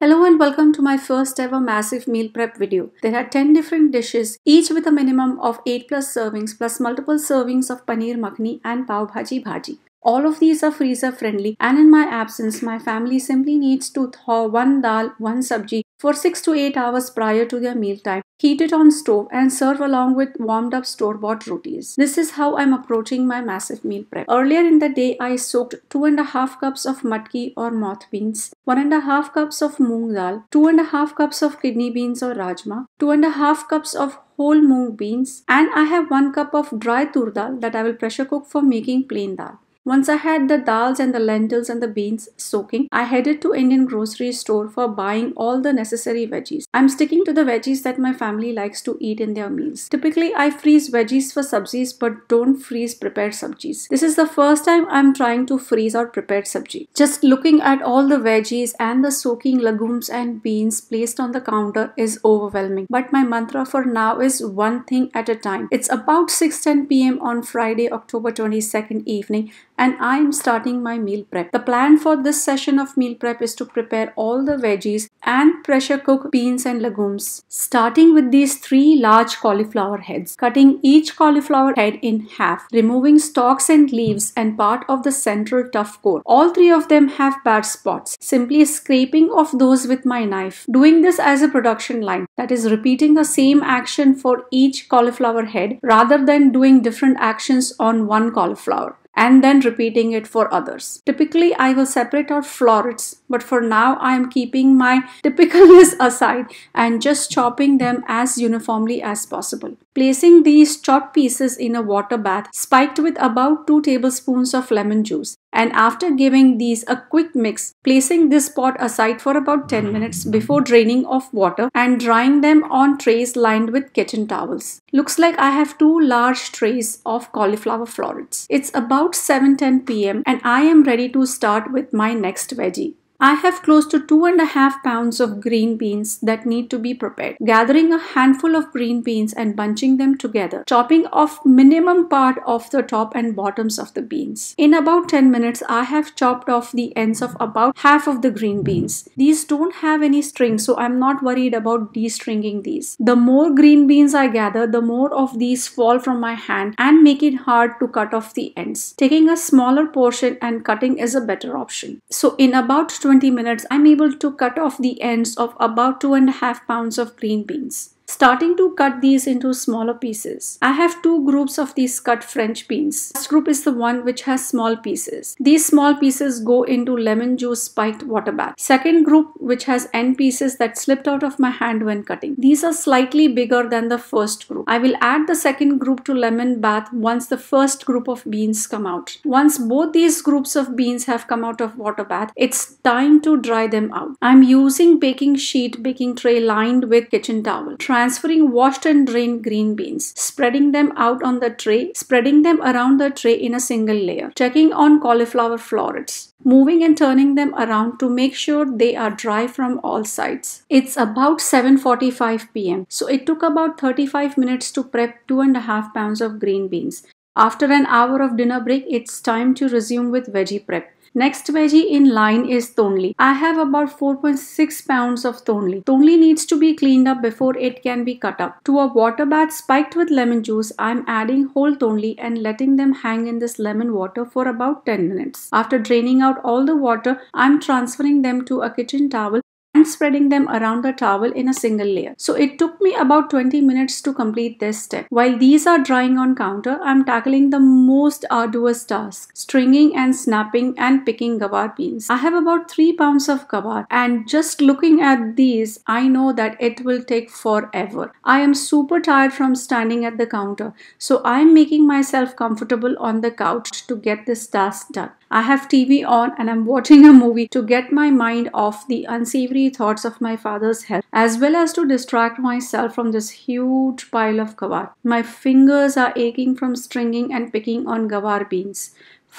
Hello and welcome to my first ever massive meal prep video. There are 10 different dishes, each with a minimum of 8 plus servings plus multiple servings of paneer makhni and pav bhaji bhaji. All of these are freezer friendly and in my absence, my family simply needs to thaw one dal, one sabji for 6 to 8 hours prior to their mealtime, heat it on stove and serve along with warmed up store-bought rotis. This is how I'm approaching my massive meal prep. Earlier in the day, I soaked 2.5 cups of matki or moth beans, 1.5 cups of moong dal, 2.5 cups of kidney beans or rajma, 2.5 cups of whole moong beans and I have 1 cup of dry tur dal that I will pressure cook for making plain dal. Once I had the dals and the lentils and the beans soaking, I headed to Indian grocery store for buying all the necessary veggies. I'm sticking to the veggies that my family likes to eat in their meals. Typically, I freeze veggies for subsies but don't freeze prepared subsies. This is the first time I'm trying to freeze or prepared sabji. Just looking at all the veggies and the soaking legumes and beans placed on the counter is overwhelming. But my mantra for now is one thing at a time. It's about 6:10 p.m. on Friday, October 22nd evening and I am starting my meal prep. The plan for this session of meal prep is to prepare all the veggies and pressure cook beans and legumes, starting with these three large cauliflower heads, cutting each cauliflower head in half, removing stalks and leaves and part of the central tough core. All three of them have bad spots. Simply scraping off those with my knife. Doing this as a production line, that is repeating the same action for each cauliflower head rather than doing different actions on one cauliflower and then repeating it for others. Typically, I will separate out florets but for now I am keeping my typicalness aside and just chopping them as uniformly as possible. Placing these chopped pieces in a water bath spiked with about 2 tablespoons of lemon juice and after giving these a quick mix, placing this pot aside for about 10 minutes before draining off water and drying them on trays lined with kitchen towels. Looks like I have two large trays of cauliflower florets. It's about 7.10 pm and I am ready to start with my next veggie. I have close to two and a half pounds of green beans that need to be prepared. Gathering a handful of green beans and bunching them together, chopping off minimum part of the top and bottoms of the beans. In about 10 minutes, I have chopped off the ends of about half of the green beans. These don't have any string, so I'm not worried about destringing these. The more green beans I gather, the more of these fall from my hand and make it hard to cut off the ends. Taking a smaller portion and cutting is a better option. So in about 20 minutes, I'm able to cut off the ends of about two and a half pounds of green beans starting to cut these into smaller pieces. I have two groups of these cut French beans. First group is the one which has small pieces. These small pieces go into lemon juice spiked water bath. Second group which has end pieces that slipped out of my hand when cutting. These are slightly bigger than the first group. I will add the second group to lemon bath once the first group of beans come out. Once both these groups of beans have come out of water bath, it's time to dry them out. I'm using baking sheet baking tray lined with kitchen towel. Try transferring washed and drained green beans, spreading them out on the tray, spreading them around the tray in a single layer, checking on cauliflower florets moving and turning them around to make sure they are dry from all sides. It's about 7.45 pm, so it took about 35 minutes to prep 2.5 pounds of green beans. After an hour of dinner break, it's time to resume with veggie prep. Next veggie in line is thonli. I have about 4.6 pounds of thonli. Thonli needs to be cleaned up before it can be cut up. To a water bath spiked with lemon juice, I'm adding whole thonli and letting them hang in this lemon water for about 10 minutes. After draining out all the water, I'm transferring them to a kitchen towel spreading them around the towel in a single layer. So it took me about 20 minutes to complete this step. While these are drying on counter, I'm tackling the most arduous task, stringing and snapping and picking gawar beans. I have about 3 pounds of gawar and just looking at these, I know that it will take forever. I am super tired from standing at the counter, so I am making myself comfortable on the couch to get this task done. I have TV on and I'm watching a movie to get my mind off the unsavory thoughts of my father's health, as well as to distract myself from this huge pile of gawar. My fingers are aching from stringing and picking on gawar beans.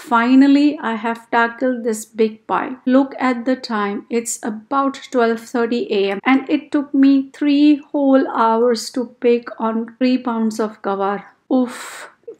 Finally, I have tackled this big pile. Look at the time. It's about 12.30 a.m. and it took me three whole hours to pick on three pounds of gawar. Oof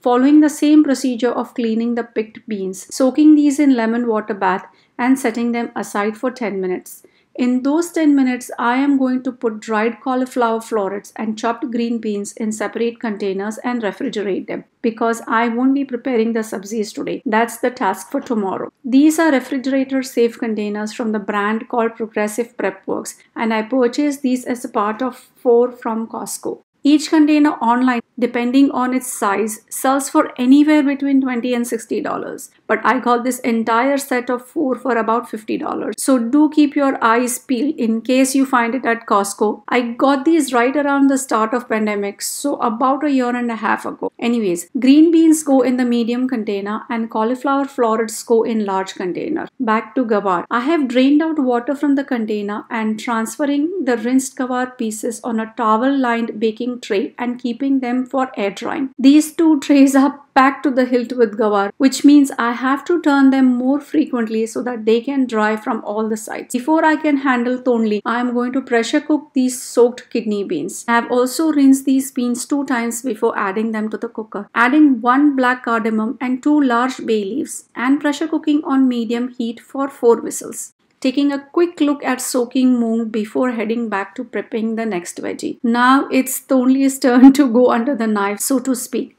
following the same procedure of cleaning the picked beans, soaking these in lemon water bath and setting them aside for 10 minutes. In those 10 minutes, I am going to put dried cauliflower florets and chopped green beans in separate containers and refrigerate them because I won't be preparing the sabzis today. That's the task for tomorrow. These are refrigerator safe containers from the brand called Progressive Prep Works and I purchased these as a part of 4 from Costco. Each container online, depending on its size, sells for anywhere between $20 and $60 but I got this entire set of four for about $50. So do keep your eyes peeled in case you find it at Costco. I got these right around the start of pandemic, so about a year and a half ago. Anyways, green beans go in the medium container and cauliflower florets go in large container. Back to gawar. I have drained out water from the container and transferring the rinsed gawar pieces on a towel lined baking tray and keeping them for air drying. These two trays are Back to the hilt with gawar, which means I have to turn them more frequently so that they can dry from all the sides. Before I can handle thonli, I am going to pressure cook these soaked kidney beans. I have also rinsed these beans two times before adding them to the cooker. Adding one black cardamom and two large bay leaves and pressure cooking on medium heat for 4 whistles taking a quick look at soaking moong before heading back to prepping the next veggie. Now it's Thonli's turn to go under the knife, so to speak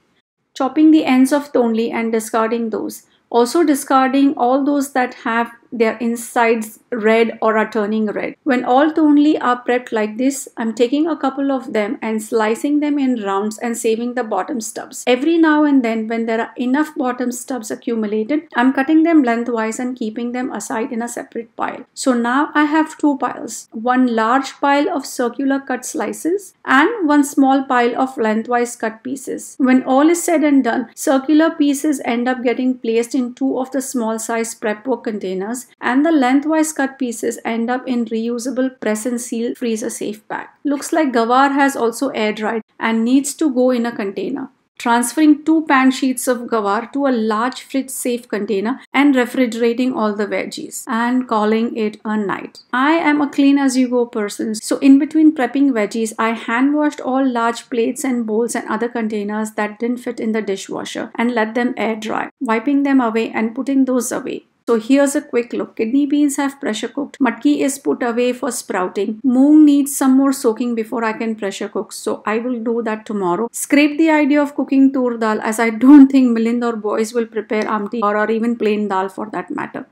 chopping the ends of only and discarding those. Also discarding all those that have their insides red or are turning red. When all tonely are prepped like this, I'm taking a couple of them and slicing them in rounds and saving the bottom stubs. Every now and then when there are enough bottom stubs accumulated, I'm cutting them lengthwise and keeping them aside in a separate pile. So now I have two piles, one large pile of circular cut slices and one small pile of lengthwise cut pieces. When all is said and done, circular pieces end up getting placed in two of the small size prep work containers and the lengthwise cut pieces end up in reusable press and seal freezer safe bag. Looks like Gavar has also air dried and needs to go in a container. Transferring two pan sheets of Gavar to a large fridge safe container and refrigerating all the veggies and calling it a night. I am a clean as you go person, so in between prepping veggies, I hand washed all large plates and bowls and other containers that didn't fit in the dishwasher and let them air dry, wiping them away and putting those away. So here's a quick look. Kidney beans have pressure cooked. Matki is put away for sprouting. Moong needs some more soaking before I can pressure cook. So I will do that tomorrow. Scrape the idea of cooking tur dal as I don't think Milind or boys will prepare amti or, or even plain dal for that matter.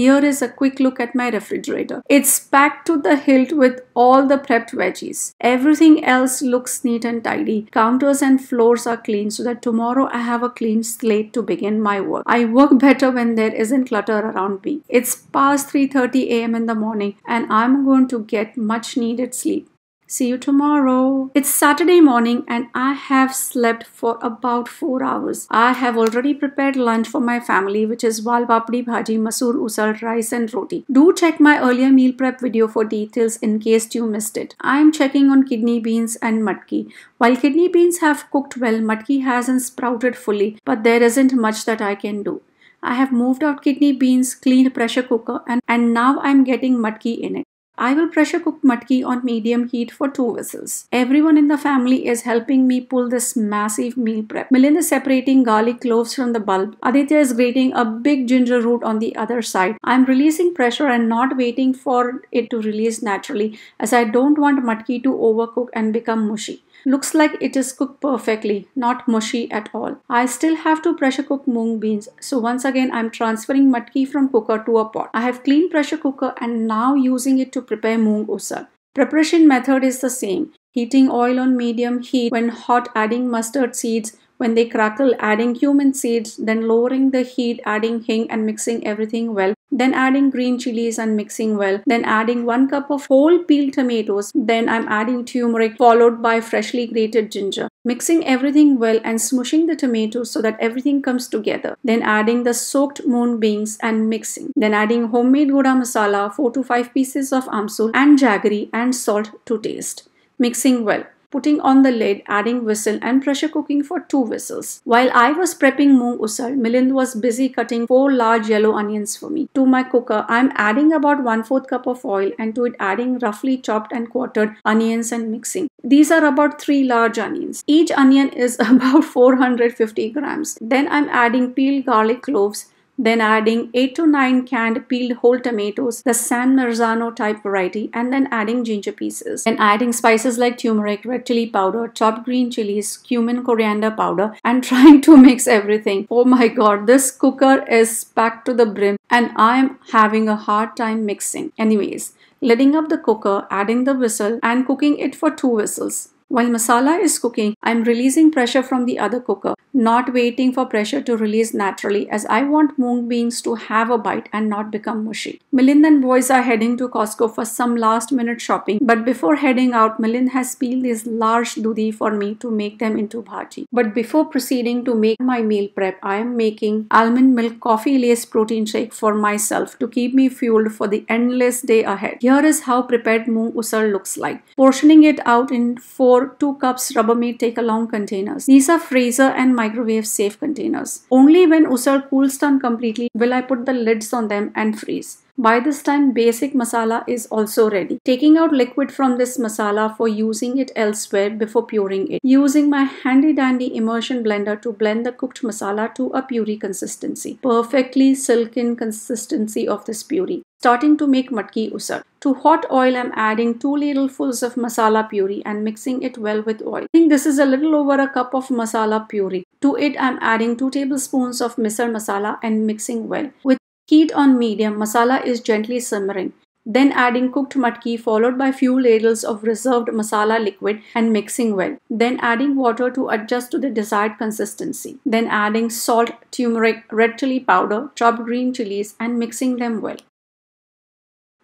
Here is a quick look at my refrigerator. It's packed to the hilt with all the prepped veggies. Everything else looks neat and tidy. Counters and floors are clean so that tomorrow I have a clean slate to begin my work. I work better when there isn't clutter around me. It's past 3.30 am in the morning and I'm going to get much needed sleep. See you tomorrow. It's Saturday morning and I have slept for about 4 hours. I have already prepared lunch for my family which is wal papdi bhaji, masoor usal, rice and roti. Do check my earlier meal prep video for details in case you missed it. I am checking on kidney beans and matki. While kidney beans have cooked well, matki hasn't sprouted fully but there isn't much that I can do. I have moved out kidney beans, cleaned pressure cooker and, and now I'm getting matki in it. I will pressure cook matki on medium heat for two whistles. Everyone in the family is helping me pull this massive meal prep. Milind is separating garlic cloves from the bulb. Aditya is grating a big ginger root on the other side. I am releasing pressure and not waiting for it to release naturally as I don't want matki to overcook and become mushy. Looks like it is cooked perfectly, not mushy at all. I still have to pressure cook mung beans. So once again, I'm transferring matki from cooker to a pot. I have clean pressure cooker and now using it to prepare mung usal. Preparation method is the same. Heating oil on medium heat, when hot adding mustard seeds, when they crackle adding cumin seeds, then lowering the heat adding hing and mixing everything well then adding green chilies and mixing well, then adding 1 cup of whole peeled tomatoes, then I'm adding turmeric followed by freshly grated ginger. Mixing everything well and smooshing the tomatoes so that everything comes together. Then adding the soaked beans and mixing. Then adding homemade goda masala, 4 to 5 pieces of amsul and jaggery and salt to taste. Mixing well putting on the lid, adding whistle and pressure cooking for two whistles. While I was prepping moong usal, Milind was busy cutting four large yellow onions for me. To my cooker, I'm adding about 1 4th cup of oil and to it adding roughly chopped and quartered onions and mixing. These are about 3 large onions. Each onion is about 450 grams. Then I'm adding peeled garlic cloves then adding 8 to 9 canned peeled whole tomatoes, the San Marzano type variety, and then adding ginger pieces. And adding spices like turmeric, red chili powder, chopped green chilies, cumin, coriander powder, and trying to mix everything. Oh my god, this cooker is packed to the brim, and I'm having a hard time mixing. Anyways, letting up the cooker, adding the whistle, and cooking it for two whistles. While masala is cooking, I'm releasing pressure from the other cooker, not waiting for pressure to release naturally as I want mung beans to have a bite and not become mushy. Milind and boys are heading to Costco for some last minute shopping, but before heading out, Milind has peeled these large dudhi for me to make them into bhaji. But before proceeding to make my meal prep, I am making almond milk coffee lace protein shake for myself to keep me fueled for the endless day ahead. Here is how prepared mung usal looks like. Portioning it out in four 2 cups Rubbermaid take along containers. These are freezer and microwave safe containers. Only when Usar cools down completely will I put the lids on them and freeze. By this time basic masala is also ready. Taking out liquid from this masala for using it elsewhere before puring it. Using my handy dandy immersion blender to blend the cooked masala to a puree consistency. Perfectly silken consistency of this puree. Starting to make matki usar. To hot oil, I'm adding 2 ladlefuls of masala puree and mixing it well with oil. I think this is a little over a cup of masala puree. To it, I'm adding 2 tablespoons of misal masala and mixing well. With Heat on medium, masala is gently simmering. Then adding cooked matki followed by few ladles of reserved masala liquid and mixing well. Then adding water to adjust to the desired consistency. Then adding salt, turmeric, red chili powder, chopped green chilies and mixing them well.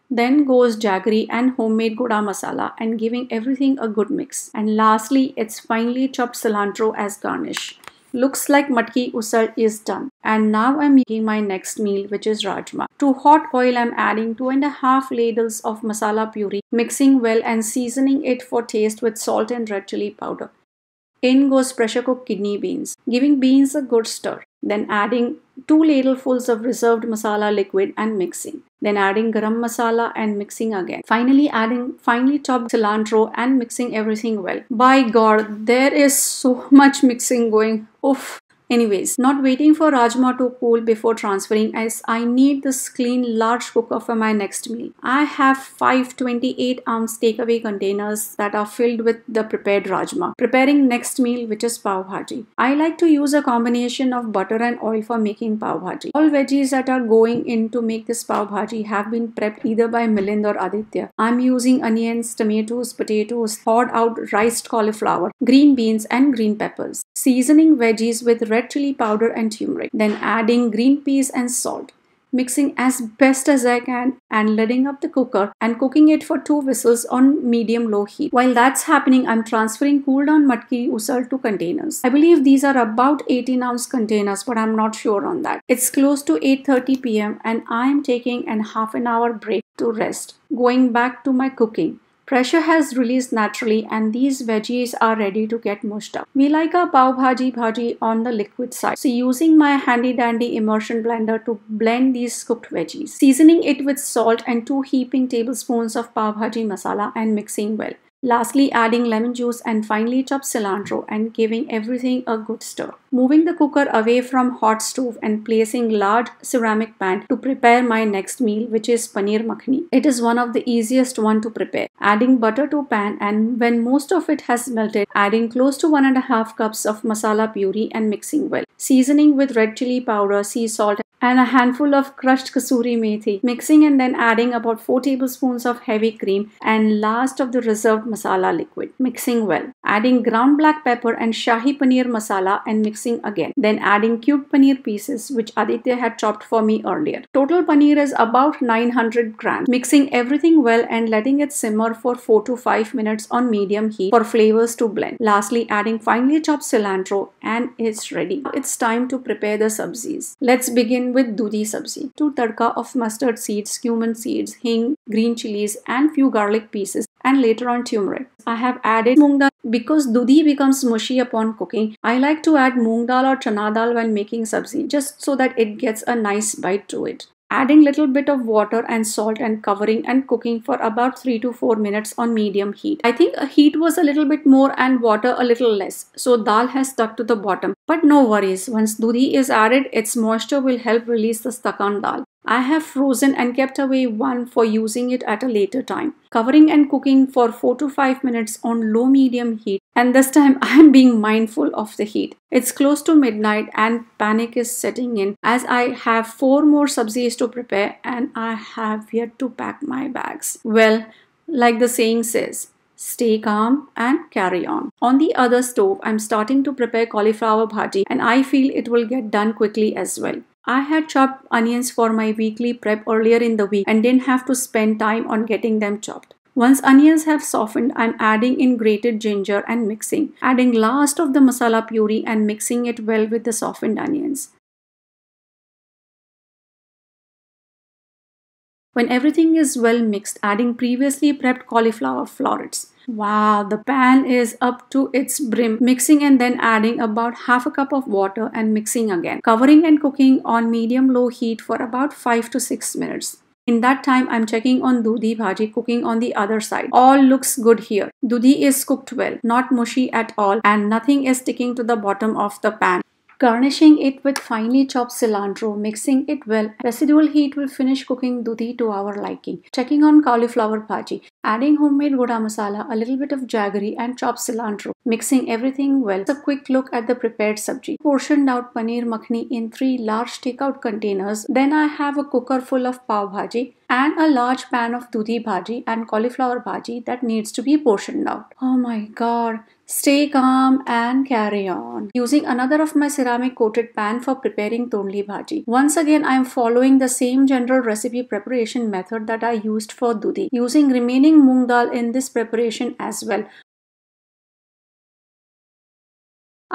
Then goes jaggery and homemade goda masala and giving everything a good mix. And lastly, it's finely chopped cilantro as garnish. Looks like matki usal is done. And now I'm making my next meal which is rajma. To hot oil I'm adding 2 and a half ladles of masala puree, mixing well and seasoning it for taste with salt and red chili powder. In goes pressure cooked kidney beans, giving beans a good stir. Then adding 2 ladlefuls of reserved masala liquid and mixing. Then adding garam masala and mixing again. Finally adding finely chopped cilantro and mixing everything well. By god, there is so much mixing going. Oof. Anyways, not waiting for Rajma to cool before transferring as I need this clean large cooker for my next meal. I have 528 ounce takeaway containers that are filled with the prepared Rajma. Preparing next meal which is pav bhaji. I like to use a combination of butter and oil for making pav bhaji. All veggies that are going in to make this pav bhaji have been prepped either by Milind or Aditya. I'm using onions, tomatoes, potatoes, thawed out riced cauliflower, green beans and green peppers. Seasoning veggies with red red chili powder and turmeric, then adding green peas and salt. Mixing as best as I can and letting up the cooker and cooking it for two whistles on medium low heat. While that's happening, I'm transferring cool down matki usal to containers. I believe these are about 18 ounce containers, but I'm not sure on that. It's close to 8:30 p.m. and I am taking an half an hour break to rest, going back to my cooking. Pressure has released naturally and these veggies are ready to get mushed up. We like our pav bhaji bhaji on the liquid side. So using my handy dandy immersion blender to blend these cooked veggies. Seasoning it with salt and 2 heaping tablespoons of pav bhaji masala and mixing well. Lastly, adding lemon juice and finely chopped cilantro and giving everything a good stir. Moving the cooker away from hot stove and placing large ceramic pan to prepare my next meal which is paneer makhani. It is one of the easiest one to prepare. Adding butter to pan and when most of it has melted, adding close to one and a half cups of masala puree and mixing well. Seasoning with red chili powder, sea salt and a handful of crushed kasuri methi. Mixing and then adding about 4 tablespoons of heavy cream and last of the reserved masala liquid. Mixing well. Adding ground black pepper and shahi paneer masala and mixing again. Then adding cubed paneer pieces which Aditya had chopped for me earlier. Total paneer is about 900 grams. Mixing everything well and letting it simmer for 4 to 5 minutes on medium heat for flavors to blend. Lastly, adding finely chopped cilantro and it's ready. It's time to prepare the sabzis. Let's begin with dudi sabzi. two tadka of mustard seeds, cumin seeds, hing, green chilies and few garlic pieces and later on turmeric. I have added moong dal because dudhi becomes mushy upon cooking. I like to add moong dal or chana dal when making sabzi just so that it gets a nice bite to it adding little bit of water and salt and covering and cooking for about 3 to 4 minutes on medium heat. I think heat was a little bit more and water a little less so dal has stuck to the bottom but no worries once dudhi is added its moisture will help release the stuck on dal. I have frozen and kept away one for using it at a later time. Covering and cooking for 4 to 5 minutes on low medium heat and this time I am being mindful of the heat. It's close to midnight and panic is setting in as I have 4 more sabzis to prepare and I have yet to pack my bags. Well, like the saying says, stay calm and carry on. On the other stove, I'm starting to prepare cauliflower bhaji, and I feel it will get done quickly as well. I had chopped onions for my weekly prep earlier in the week and didn't have to spend time on getting them chopped. Once onions have softened, I'm adding in grated ginger and mixing, adding last of the masala puree and mixing it well with the softened onions. When everything is well mixed, adding previously prepped cauliflower florets. Wow, the pan is up to its brim. Mixing and then adding about half a cup of water and mixing again. Covering and cooking on medium low heat for about 5 to 6 minutes. In that time, I'm checking on Dudhi Bhaji cooking on the other side. All looks good here. Dudhi is cooked well, not mushy at all and nothing is sticking to the bottom of the pan garnishing it with finely chopped cilantro, mixing it well. Residual heat will finish cooking dudhi to our liking. Checking on cauliflower bhaji, adding homemade goda masala, a little bit of jaggery and chopped cilantro, mixing everything well. a quick look at the prepared sabji. Portioned out paneer makhni in three large takeout containers. Then I have a cooker full of pav bhaji and a large pan of dudhi bhaji and cauliflower bhaji that needs to be portioned out. Oh my god! Stay calm and carry on. Using another of my ceramic coated pan for preparing tonli bhaji. Once again, I am following the same general recipe preparation method that I used for dudi, using remaining mung dal in this preparation as well.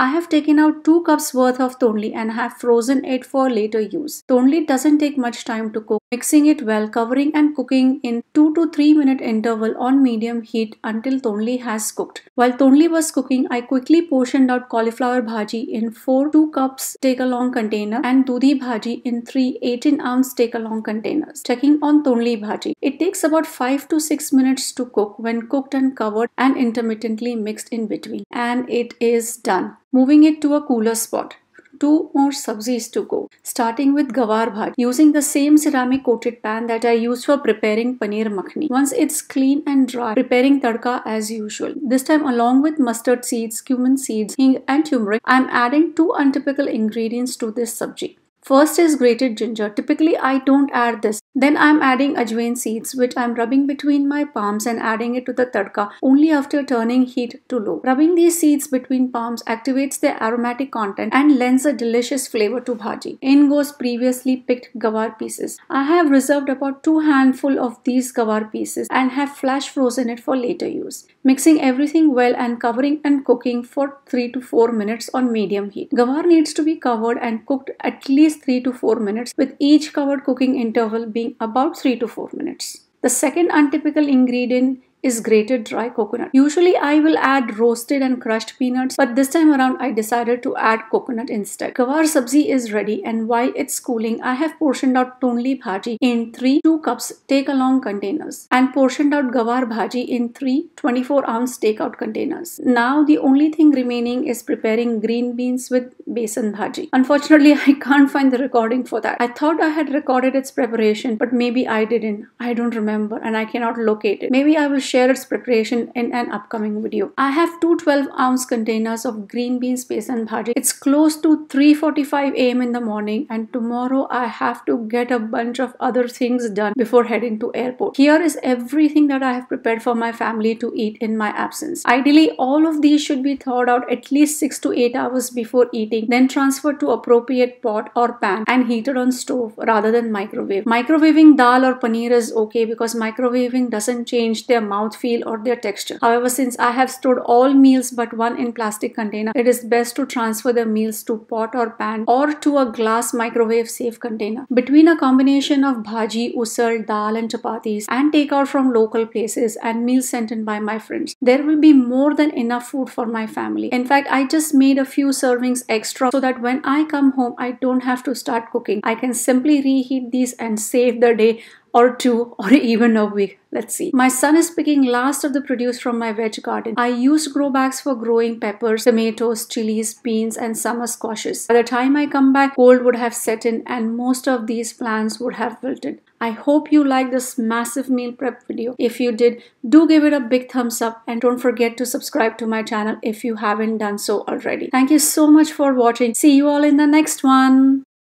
I have taken out 2 cups worth of tonli and have frozen it for later use. Tonli doesn't take much time to cook. Mixing it well, covering and cooking in 2 to 3 minute interval on medium heat until tonli has cooked. While tonli was cooking, I quickly portioned out cauliflower bhaji in 4 2 cups take along container and dudhi bhaji in 3 18 ounce take along containers. Checking on tonli bhaji. It takes about 5 to 6 minutes to cook when cooked and covered and intermittently mixed in between and it is done moving it to a cooler spot. Two more sabzis to go, starting with gawar bhaji. using the same ceramic coated pan that I use for preparing paneer makhni. Once it's clean and dry, preparing tadka as usual. This time along with mustard seeds, cumin seeds, hing and turmeric, I'm adding two untypical ingredients to this sabji. First is grated ginger. Typically I don't add this then I'm adding ajwain seeds which I'm rubbing between my palms and adding it to the tadka only after turning heat to low. Rubbing these seeds between palms activates their aromatic content and lends a delicious flavor to bhaji. In goes previously picked gavar pieces. I have reserved about two handful of these gavar pieces and have flash frozen it for later use. Mixing everything well and covering and cooking for 3 to 4 minutes on medium heat. Gavar needs to be covered and cooked at least 3 to 4 minutes with each covered cooking interval being about 3 to 4 minutes. The second untypical ingredient is grated dry coconut. Usually I will add roasted and crushed peanuts but this time around I decided to add coconut instead. Gawar sabzi is ready and while it's cooling I have portioned out tonli bhaji in 3 2 cups take along containers and portioned out gawar bhaji in 3 24 ounce takeout containers. Now the only thing remaining is preparing green beans with besan bhaji. Unfortunately, I can't find the recording for that. I thought I had recorded its preparation, but maybe I didn't. I don't remember and I cannot locate it. Maybe I will share its preparation in an upcoming video. I have two 12 ounce containers of green beans besan bhaji. It's close to 3.45 am in the morning and tomorrow I have to get a bunch of other things done before heading to airport. Here is everything that I have prepared for my family to eat in my absence. Ideally, all of these should be thawed out at least 6 to 8 hours before eating then transfer to appropriate pot or pan and heated on stove rather than microwave. Microwaving dal or paneer is okay because microwaving doesn't change their mouthfeel or their texture. However, since I have stored all meals but one in plastic container, it is best to transfer the meals to pot or pan or to a glass microwave safe container. Between a combination of bhaji, usal, dal and chapatis and takeout from local places and meals sent in by my friends, there will be more than enough food for my family. In fact, I just made a few servings extra so that when I come home, I don't have to start cooking. I can simply reheat these and save the day or two or even a week. Let's see. My son is picking last of the produce from my veg garden. I use grow bags for growing peppers, tomatoes, chilies, beans and summer squashes. By the time I come back, cold would have set in and most of these plants would have wilted. I hope you like this massive meal prep video. If you did, do give it a big thumbs up and don't forget to subscribe to my channel if you haven't done so already. Thank you so much for watching. See you all in the next one.